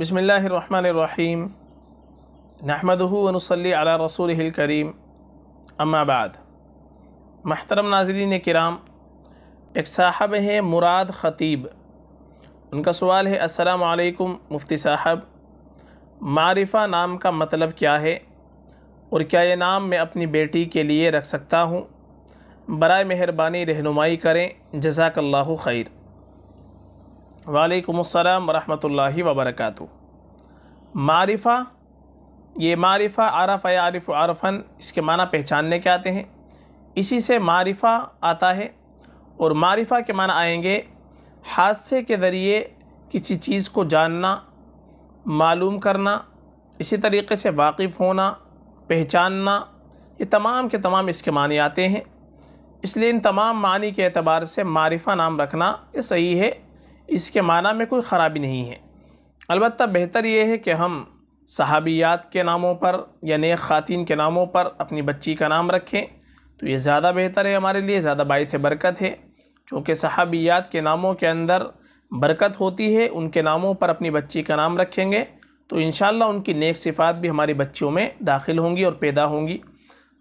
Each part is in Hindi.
बसमीम नहमदनसली अला रसूल करीम अम्माबाद महतरम नाजरीन कराम एक साहब हैं मुराद ख़तीब उनका सवाल है अस्सलाम वालेकुम मुफ्ती साहब मारिफा नाम का मतलब क्या है और क्या ये नाम मैं अपनी बेटी के लिए रख सकता हूँ बर मेहरबानी रहनुमाई करें जजाकल्ला खैर अस्सलाम वरहमतुल्लाहि वबरकातु मारिफ़ा ये मारिफ़ा आरफ़ आरिफ आरफ़न इसके माना पहचानने के आते हैं इसी से मारिफ़ा आता है और मारिफ़ा के माना आएंगे हादसे के ज़रिए किसी चीज़ को जानना मालूम करना इसी तरीके से वाकिफ़ होना पहचानना ये तमाम के तमाम इसके माने आते हैं इसलिए इन तमाम मानी के अतबार से मारिफ़ा नाम रखना ये सही है इसके माना में कोई ख़राबी नहीं है अलबत्त बेहतर ये है कि हम सहाबियात के नामों पर या नेक ख़ातिन के नामों पर अपनी बच्ची का नाम रखें तो ये ज़्यादा बेहतर है हमारे लिए ज़्यादा बायस बरकत है चूँकि सहाबियात के नामों के अंदर बरकत होती है उनके नामों पर अपनी बच्ची का नाम रखेंगे तो इन उनकी नेक सिफ़ात भी हमारी बच्चियों में दाखिल होंगी और पैदा होंगी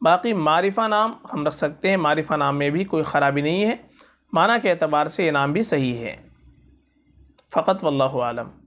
बाकी मारिफा नाम हम रख सकते हैं मारिफा नाम में भी कोई ख़राबी नहीं है माना के अतबार से ये नाम भी सही है فقط والله أعلم